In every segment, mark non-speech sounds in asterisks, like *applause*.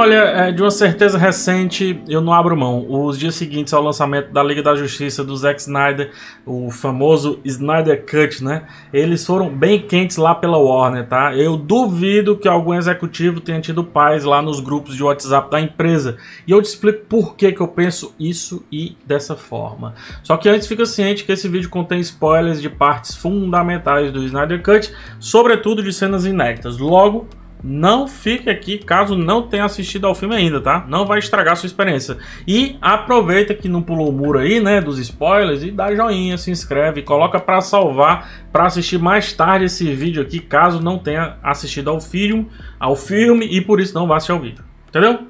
Olha, é, de uma certeza recente, eu não abro mão. Os dias seguintes ao lançamento da Liga da Justiça do Zack Snyder, o famoso Snyder Cut, né? Eles foram bem quentes lá pela Warner, tá? Eu duvido que algum executivo tenha tido paz lá nos grupos de WhatsApp da empresa. E eu te explico por que, que eu penso isso e dessa forma. Só que antes fica ciente que esse vídeo contém spoilers de partes fundamentais do Snyder Cut, sobretudo de cenas inéditas. Logo, não fique aqui caso não tenha assistido ao filme ainda, tá? Não vai estragar sua experiência. E aproveita que não pulou o muro aí, né, dos spoilers e dá joinha, se inscreve, coloca para salvar para assistir mais tarde esse vídeo aqui, caso não tenha assistido ao filme, ao filme e por isso não vá assistir ao vídeo. Entendeu?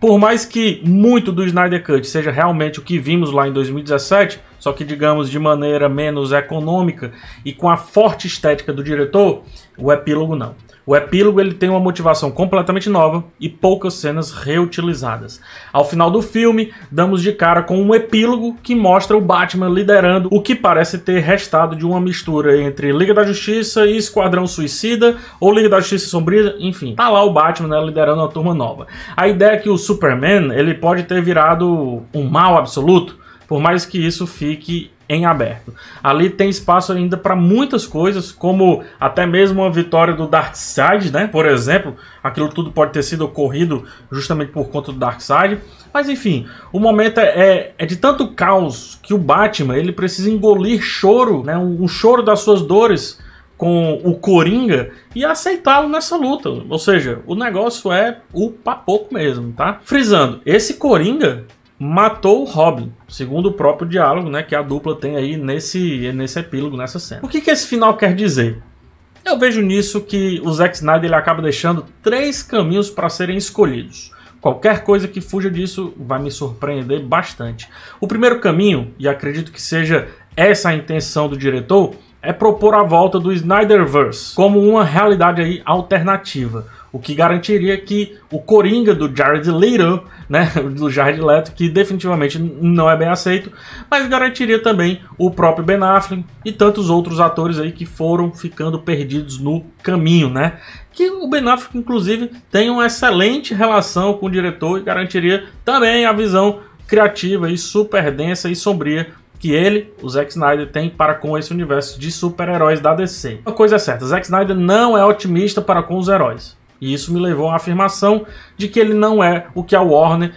Por mais que muito do Snyder Cut seja realmente o que vimos lá em 2017, só que digamos de maneira menos econômica e com a forte estética do diretor, o epílogo não. O epílogo ele tem uma motivação completamente nova e poucas cenas reutilizadas. Ao final do filme, damos de cara com um epílogo que mostra o Batman liderando o que parece ter restado de uma mistura entre Liga da Justiça e Esquadrão Suicida ou Liga da Justiça Sombria, enfim. Tá lá o Batman né, liderando a turma nova. A ideia é que o Superman ele pode ter virado um mal absoluto, por mais que isso fique em aberto. Ali tem espaço ainda para muitas coisas, como até mesmo a vitória do Darkseid, né? Por exemplo, aquilo tudo pode ter sido ocorrido justamente por conta do Darkseid. Mas enfim, o momento é, é, é de tanto caos que o Batman ele precisa engolir choro, né? Um, choro das suas dores com o Coringa e aceitá-lo nessa luta. Ou seja, o negócio é o papoco mesmo, tá? Frisando, esse Coringa matou o Robin, segundo o próprio diálogo, né, que a dupla tem aí nesse nesse epílogo, nessa cena. O que que esse final quer dizer? Eu vejo nisso que o Zack Snyder ele acaba deixando três caminhos para serem escolhidos. Qualquer coisa que fuja disso vai me surpreender bastante. O primeiro caminho, e acredito que seja essa a intenção do diretor, é propor a volta do Snyderverse como uma realidade aí alternativa o que garantiria que o Coringa do Jared Leto, né, *laughs* do Jared Leto, que definitivamente não é bem aceito, mas garantiria também o próprio Ben Affleck e tantos outros atores aí que foram ficando perdidos no caminho, né? Que o Ben Affleck, inclusive, tem uma excelente relação com o diretor e garantiria também a visão criativa e super densa e sombria que ele, o Zack Snyder, tem para com esse universo de super-heróis da DC. Uma coisa é certa, Zack Snyder não é otimista para com os heróis. E isso me levou à afirmação de que ele não é o que a Warner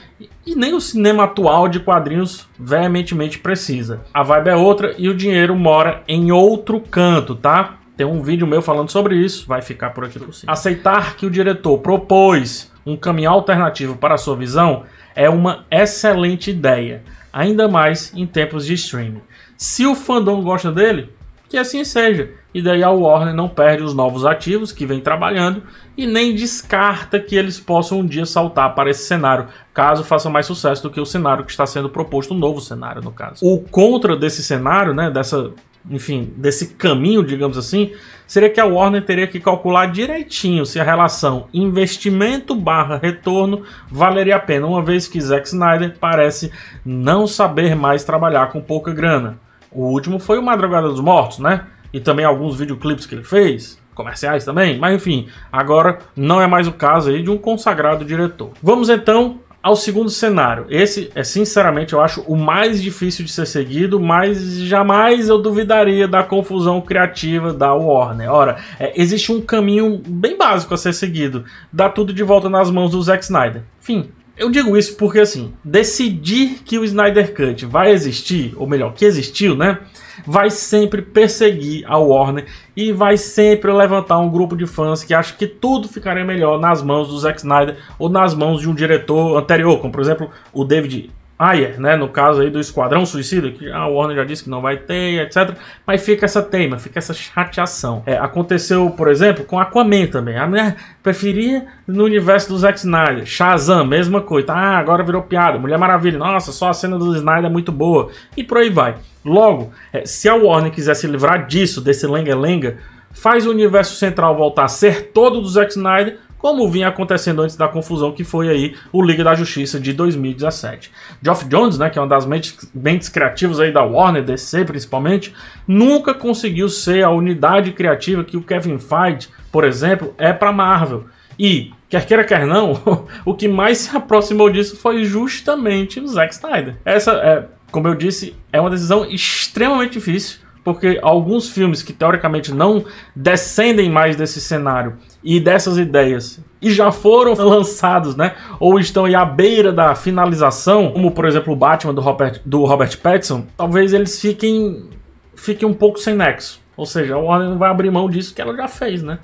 e nem o cinema atual de quadrinhos veementemente precisa. A vibe é outra e o dinheiro mora em outro canto, tá? Tem um vídeo meu falando sobre isso, vai ficar por aqui por cima. Aceitar que o diretor propôs um caminho alternativo para a sua visão é uma excelente ideia, ainda mais em tempos de streaming. Se o fandom gosta dele, que assim seja e daí a Warner não perde os novos ativos que vem trabalhando e nem descarta que eles possam um dia saltar para esse cenário, caso faça mais sucesso do que o cenário que está sendo proposto, um novo cenário no caso. O contra desse cenário, né, dessa, enfim, desse caminho, digamos assim, seria que a Warner teria que calcular direitinho se a relação investimento barra retorno valeria a pena, uma vez que Zack Snyder parece não saber mais trabalhar com pouca grana. O último foi o Madrugada dos Mortos, né? e também alguns videoclipes que ele fez, comerciais também, mas enfim, agora não é mais o caso aí de um consagrado diretor. Vamos então ao segundo cenário. Esse é sinceramente eu acho o mais difícil de ser seguido, mas jamais eu duvidaria da confusão criativa da Warner. Ora, é, existe um caminho bem básico a ser seguido: dá tudo de volta nas mãos do Zack Snyder. Fim. Eu digo isso porque, assim, decidir que o Snyder Cut vai existir, ou melhor, que existiu, né? Vai sempre perseguir a Warner e vai sempre levantar um grupo de fãs que acha que tudo ficaria melhor nas mãos do Zack Snyder ou nas mãos de um diretor anterior, como por exemplo o David Ayer, ah, é, né, no caso aí do Esquadrão Suicida, que a Warner já disse que não vai ter, etc. Mas fica essa teima, fica essa chateação. É, aconteceu, por exemplo, com Aquaman também. A mulher preferia no universo do Zack Snyder. Shazam, mesma coisa. Ah, agora virou piada. Mulher Maravilha, nossa, só a cena do Snyder é muito boa. E por aí vai. Logo, é, se a Warner quiser se livrar disso, desse lenga-lenga, faz o universo central voltar a ser todo do Zack Snyder como vinha acontecendo antes da confusão que foi aí o Liga da Justiça de 2017. Geoff Jones, né, que é uma das mentes, mentes criativas aí da Warner, DC principalmente, nunca conseguiu ser a unidade criativa que o Kevin Feige, por exemplo, é para Marvel. E, quer queira, quer não, *laughs* o que mais se aproximou disso foi justamente o Zack Snyder. Essa, é, como eu disse, é uma decisão extremamente difícil, porque alguns filmes que teoricamente não descendem mais desse cenário e dessas ideias e já foram *laughs* lançados, né? Ou estão à beira da finalização, como por exemplo o Batman do Robert, do Robert Pattinson, talvez eles fiquem, fiquem um pouco sem nexo. Ou seja, a Warner não vai abrir mão disso que ela já fez, né?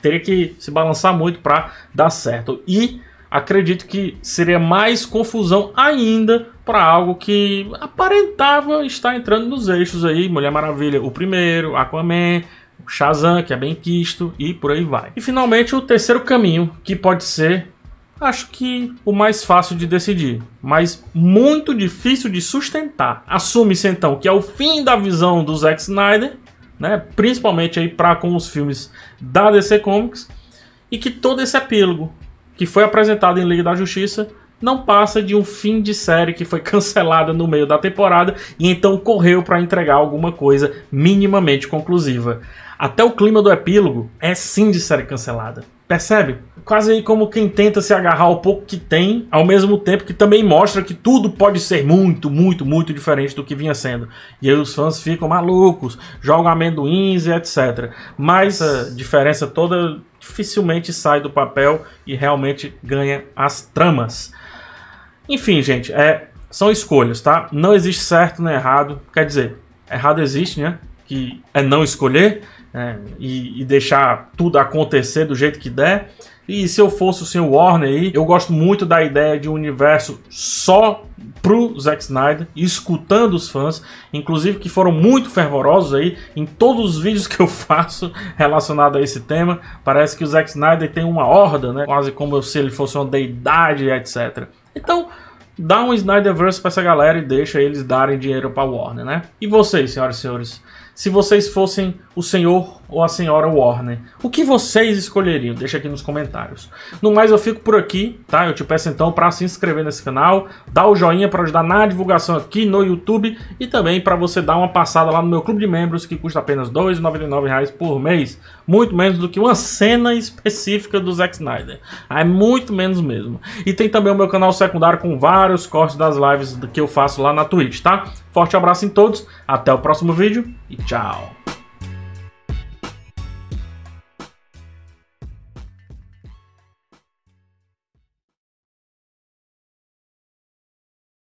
Teria que se balançar muito para dar certo. E acredito que seria mais confusão ainda para algo que aparentava estar entrando nos eixos aí, Mulher Maravilha, o primeiro, Aquaman, Shazam, que é bem quisto, e por aí vai. E finalmente o terceiro caminho, que pode ser, acho que o mais fácil de decidir, mas muito difícil de sustentar. Assume-se então que é o fim da visão do Zack Snyder, né, principalmente aí para com os filmes da DC Comics, e que todo esse epílogo que foi apresentado em Liga da Justiça não passa de um fim de série que foi *laughs* cancelada no meio da temporada e então correu para entregar alguma coisa minimamente conclusiva. Até o clima do epílogo é sim de série cancelada. Percebe? Quase como quem tenta se agarrar ao pouco que tem, ao mesmo tempo que também mostra que tudo pode ser muito, muito, muito diferente do que vinha sendo. E aí os fãs ficam malucos, jogam amendoins e etc. Mas a diferença toda dificilmente sai do papel e realmente ganha as tramas. Enfim, gente, é, são escolhas, tá? Não existe certo nem errado. Quer dizer, errado existe, né? Que é não escolher é, e, e deixar tudo acontecer do jeito que der. E se eu fosse o Sr. Warner aí, eu gosto muito da ideia de um universo só pro Zack Snyder, escutando os fãs, inclusive que foram muito fervorosos aí em todos os *laughs* vídeos que eu faço relacionado a esse tema. Parece que o Zack Snyder tem uma horda, né? Quase como se ele fosse uma deidade, etc. Então, dá um Snyderverse para essa galera e deixa eles darem dinheiro para Warner, né? E vocês, senhoras e senhores? se vocês fossem o senhor ou a senhora Warner? O que vocês escolheriam? Deixa aqui nos comentários. No mais, eu fico por aqui, tá? Eu te peço então para se inscrever nesse canal, dar o joinha para ajudar na divulgação aqui no YouTube e também para você dar uma passada lá no meu clube de membros que custa apenas R$ 2,99 por mês, muito menos do que uma cena específica do Zack Snyder. É muito menos mesmo. E tem também o meu canal secundário com vários cortes das lives que eu faço lá na Twitch, tá? Forte abraço em todos, até o próximo vídeo e Tchau!